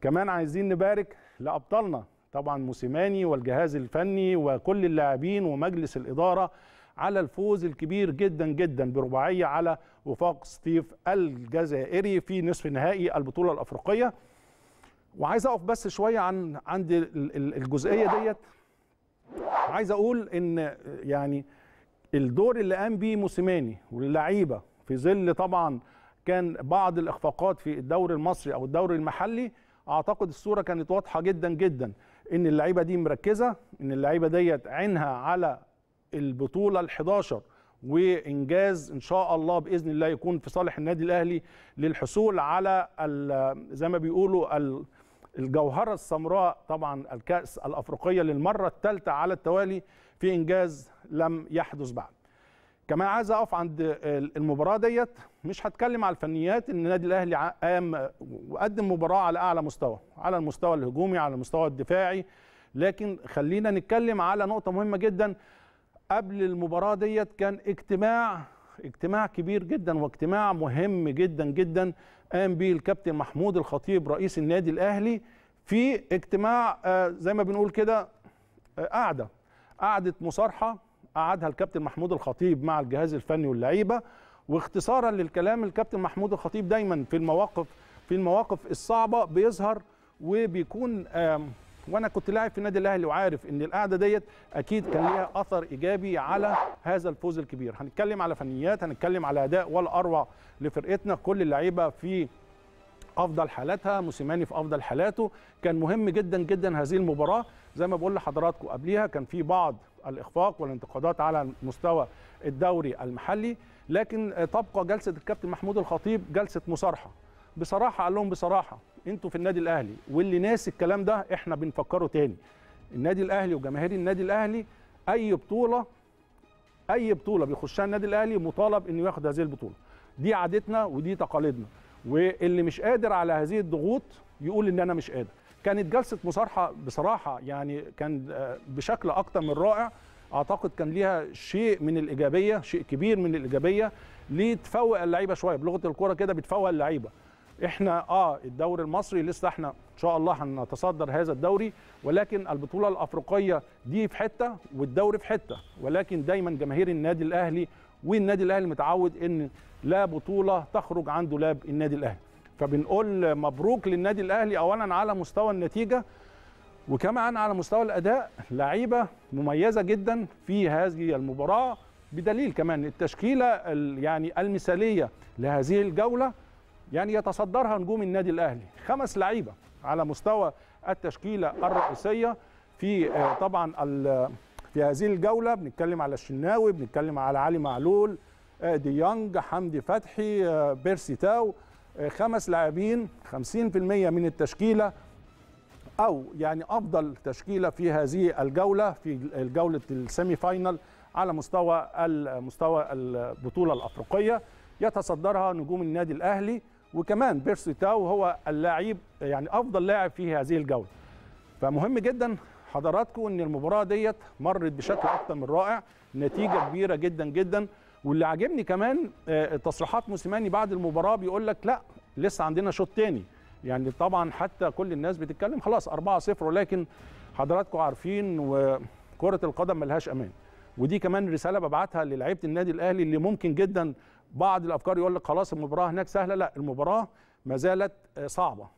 كمان عايزين نبارك لأبطالنا طبعا موسيماني والجهاز الفني وكل اللاعبين ومجلس الإدارة على الفوز الكبير جدا جدا برباعية على وفاق ستيف الجزائري في نصف نهائي البطولة الأفريقية وعايز أقف بس شوية عن عند الجزئية ديت عايز أقول إن يعني الدور اللي قام بيه موسيماني واللعيبة في ظل طبعا كان بعض الإخفاقات في الدوري المصري أو الدوري المحلي اعتقد الصوره كانت واضحه جدا جدا ان اللعيبه دي مركزه ان اللعيبه ديت عينها على البطوله ال11 وانجاز ان شاء الله باذن الله يكون في صالح النادي الاهلي للحصول على زي ما بيقولوا الجوهره السمراء طبعا الكاس الافريقيه للمره الثالثه على التوالي في انجاز لم يحدث بعد كمان عايز اقف عند المباراه ديت مش هتكلم على الفنيات ان النادي الاهلي قام وقدم مباراه على اعلى مستوى على المستوى الهجومي على المستوى الدفاعي لكن خلينا نتكلم على نقطه مهمه جدا قبل المباراه ديت كان اجتماع اجتماع كبير جدا واجتماع مهم جدا جدا قام به الكابتن محمود الخطيب رئيس النادي الاهلي في اجتماع آه، زي ما بنقول كده آه، قعده قعده مصارحه قعدها الكابتن محمود الخطيب مع الجهاز الفني واللعيبه واختصارا للكلام الكابتن محمود الخطيب دايما في المواقف في المواقف الصعبه بيظهر وبيكون وانا كنت لاعب في النادي الاهلي وعارف ان القعده ديت اكيد كان ليها اثر ايجابي على هذا الفوز الكبير هنتكلم على فنيات هنتكلم على اداء ولا اروع لفرقتنا كل اللعيبه في افضل حالاتها موسيماني في افضل حالاته كان مهم جدا جدا هذه المباراه زي ما بقول لحضراتكم قبليها كان في بعض الاخفاق والانتقادات على مستوى الدوري المحلي لكن تبقى جلسه الكابتن محمود الخطيب جلسه مصارحه بصراحه قال لهم بصراحه انتوا في النادي الاهلي واللي ناسي الكلام ده احنا بنفكره تاني النادي الاهلي وجماهير النادي الاهلي اي بطوله اي بطوله بيخشها النادي الاهلي مطالب انه ياخد هذه البطوله دي عادتنا ودي تقاليدنا واللي مش قادر على هذه الضغوط يقول ان انا مش قادر كانت جلسه مصارحه بصراحه يعني كان آه، بشكل اكتر من رائع اعتقد كان ليها شيء من الايجابيه شيء كبير من الايجابيه ليه تفوق اللعيبه شويه بلغه الكوره كده بتفوق اللعيبه احنا اه الدوري المصري لسه احنا ان شاء الله هنتصدر هذا الدوري ولكن البطوله الافريقيه دي في حته والدوري في حته ولكن دايما جماهير النادي الاهلي والنادي الاهلي متعود ان لا بطوله تخرج عن دولاب النادي الاهلي فبنقول مبروك للنادي الاهلي اولا على مستوى النتيجه وكمان على مستوى الاداء لعيبه مميزه جدا في هذه المباراه بدليل كمان التشكيله يعني المثاليه لهذه الجوله يعني يتصدرها نجوم النادي الاهلي خمس لعيبه على مستوى التشكيله الرئيسيه في آه، طبعا في هذه الجوله بنتكلم على الشناوي بنتكلم على علي معلول آه، ديانج حمدي فتحي آه، بيرسي تاو خمس لاعبين 50% من التشكيله او يعني افضل تشكيله في هذه الجوله في جوله السيمي فاينل على مستوى مستوى البطوله الافريقيه يتصدرها نجوم النادي الاهلي وكمان بيرسي تاو هو اللاعب يعني افضل لاعب في هذه الجوله فمهم جدا حضراتكم ان المباراه ديت مرت بشكل اكثر من رائع نتيجه كبيره جدا جدا واللي عاجبني كمان آه، تصريحات موسيماني بعد المباراه بيقول لك لا لسه عندنا شوط تاني يعني طبعا حتى كل الناس بتتكلم خلاص 4 0 ولكن حضراتكم عارفين وكره القدم ملهاش امان ودي كمان رساله ببعتها للعيبه النادي الاهلي اللي ممكن جدا بعض الافكار يقول لك خلاص المباراه هناك سهله لا المباراه ما زالت آه، صعبه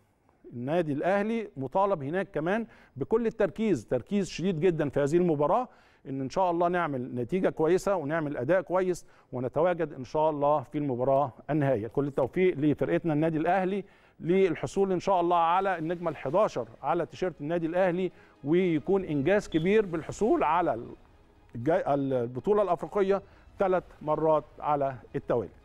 النادي الاهلي مطالب هناك كمان بكل التركيز تركيز شديد جدا في هذه المباراه ان ان شاء الله نعمل نتيجه كويسه ونعمل اداء كويس ونتواجد ان شاء الله في المباراه النهائيه كل التوفيق لفرقتنا النادي الاهلي للحصول ان شاء الله على النجمه ال11 على تيشيرت النادي الاهلي ويكون انجاز كبير بالحصول على البطوله الافريقيه ثلاث مرات على التوالي